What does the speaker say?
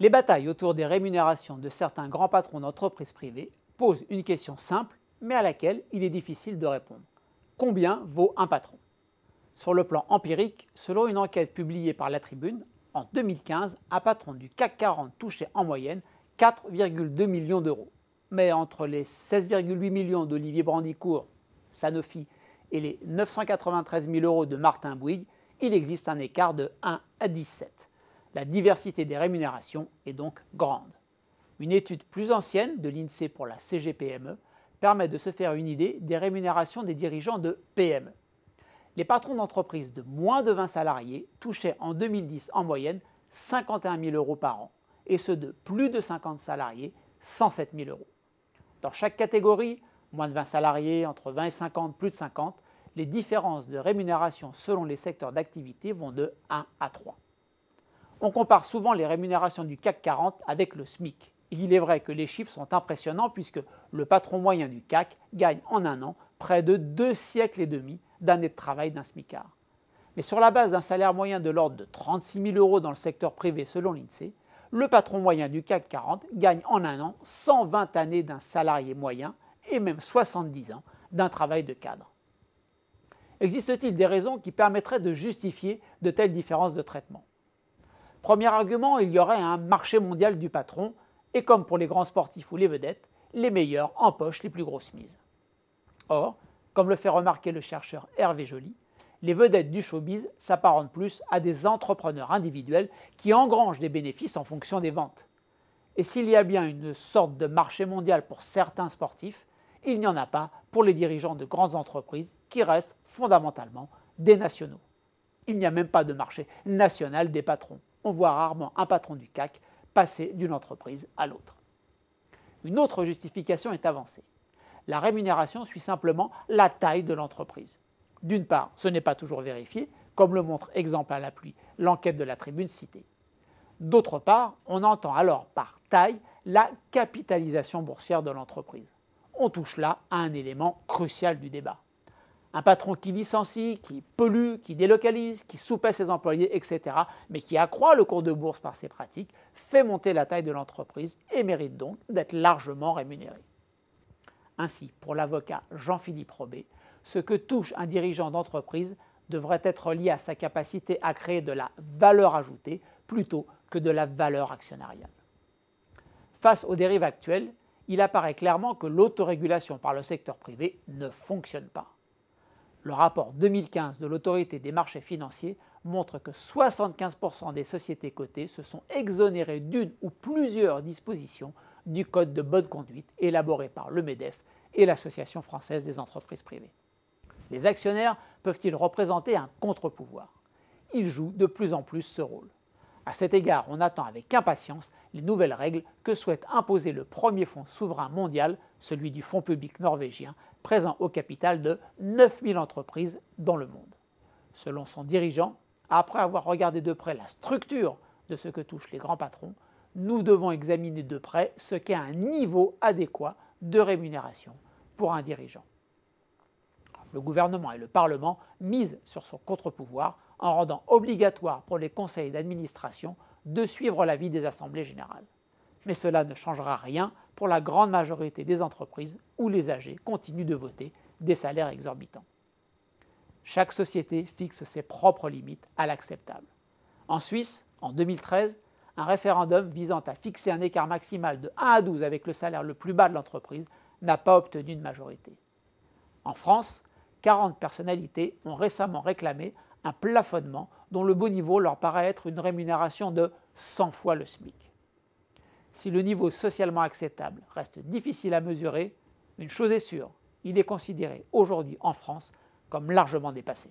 Les batailles autour des rémunérations de certains grands patrons d'entreprises privées posent une question simple, mais à laquelle il est difficile de répondre. Combien vaut un patron Sur le plan empirique, selon une enquête publiée par La Tribune, en 2015, un patron du CAC 40 touchait en moyenne 4,2 millions d'euros. Mais entre les 16,8 millions d'Olivier Brandicourt, Sanofi, et les 993 000 euros de Martin Bouygues, il existe un écart de 1 à 17 la diversité des rémunérations est donc grande. Une étude plus ancienne de l'INSEE pour la CGPME permet de se faire une idée des rémunérations des dirigeants de PME. Les patrons d'entreprises de moins de 20 salariés touchaient en 2010 en moyenne 51 000 euros par an et ceux de plus de 50 salariés 107 000 euros. Dans chaque catégorie, moins de 20 salariés, entre 20 et 50, plus de 50, les différences de rémunération selon les secteurs d'activité vont de 1 à 3. On compare souvent les rémunérations du CAC 40 avec le SMIC. il est vrai que les chiffres sont impressionnants puisque le patron moyen du CAC gagne en un an près de deux siècles et demi d'années de travail d'un SMICard. Mais sur la base d'un salaire moyen de l'ordre de 36 000 euros dans le secteur privé selon l'INSEE, le patron moyen du CAC 40 gagne en un an 120 années d'un salarié moyen et même 70 ans d'un travail de cadre. Existe-t-il des raisons qui permettraient de justifier de telles différences de traitement Premier argument, il y aurait un marché mondial du patron, et comme pour les grands sportifs ou les vedettes, les meilleurs empochent les plus grosses mises. Or, comme le fait remarquer le chercheur Hervé Joly, les vedettes du showbiz s'apparentent plus à des entrepreneurs individuels qui engrangent des bénéfices en fonction des ventes. Et s'il y a bien une sorte de marché mondial pour certains sportifs, il n'y en a pas pour les dirigeants de grandes entreprises qui restent fondamentalement des nationaux. Il n'y a même pas de marché national des patrons on voit rarement un patron du CAC passer d'une entreprise à l'autre. Une autre justification est avancée. La rémunération suit simplement la taille de l'entreprise. D'une part, ce n'est pas toujours vérifié, comme le montre exemple à pluie l'enquête de la tribune citée. D'autre part, on entend alors par taille la capitalisation boursière de l'entreprise. On touche là à un élément crucial du débat. Un patron qui licencie, qui pollue, qui délocalise, qui soupaie ses employés, etc., mais qui accroît le cours de bourse par ses pratiques, fait monter la taille de l'entreprise et mérite donc d'être largement rémunéré. Ainsi, pour l'avocat Jean-Philippe Robé, ce que touche un dirigeant d'entreprise devrait être lié à sa capacité à créer de la valeur ajoutée plutôt que de la valeur actionnariale. Face aux dérives actuelles, il apparaît clairement que l'autorégulation par le secteur privé ne fonctionne pas. Le rapport 2015 de l'autorité des marchés financiers montre que 75% des sociétés cotées se sont exonérées d'une ou plusieurs dispositions du Code de bonne conduite élaboré par le MEDEF et l'Association française des entreprises privées. Les actionnaires peuvent-ils représenter un contre-pouvoir Ils jouent de plus en plus ce rôle. À cet égard, on attend avec impatience les nouvelles règles que souhaite imposer le premier fonds souverain mondial, celui du fonds public norvégien, présent au capital de 9000 entreprises dans le monde. Selon son dirigeant, après avoir regardé de près la structure de ce que touchent les grands patrons, nous devons examiner de près ce qu'est un niveau adéquat de rémunération pour un dirigeant. Le gouvernement et le Parlement misent sur son contre-pouvoir en rendant obligatoire pour les conseils d'administration de suivre l'avis des assemblées générales. Mais cela ne changera rien pour la grande majorité des entreprises où les âgés continuent de voter des salaires exorbitants. Chaque société fixe ses propres limites à l'acceptable. En Suisse, en 2013, un référendum visant à fixer un écart maximal de 1 à 12 avec le salaire le plus bas de l'entreprise n'a pas obtenu de majorité. En France, 40 personnalités ont récemment réclamé un plafonnement dont le beau niveau leur paraît être une rémunération de 100 fois le SMIC. Si le niveau socialement acceptable reste difficile à mesurer, une chose est sûre, il est considéré aujourd'hui en France comme largement dépassé.